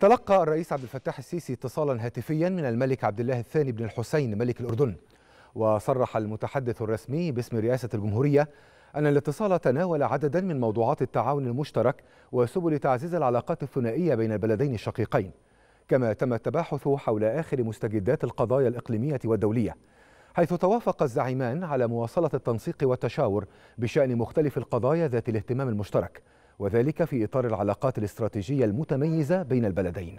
تلقى الرئيس عبد الفتاح السيسي اتصالا هاتفيا من الملك عبد الله الثاني بن الحسين ملك الأردن وصرح المتحدث الرسمي باسم رئاسة الجمهورية أن الاتصال تناول عددا من موضوعات التعاون المشترك وسبل تعزيز العلاقات الثنائية بين البلدين الشقيقين كما تم التباحث حول آخر مستجدات القضايا الإقليمية والدولية حيث توافق الزعيمان على مواصلة التنسيق والتشاور بشأن مختلف القضايا ذات الاهتمام المشترك وذلك في إطار العلاقات الاستراتيجية المتميزة بين البلدين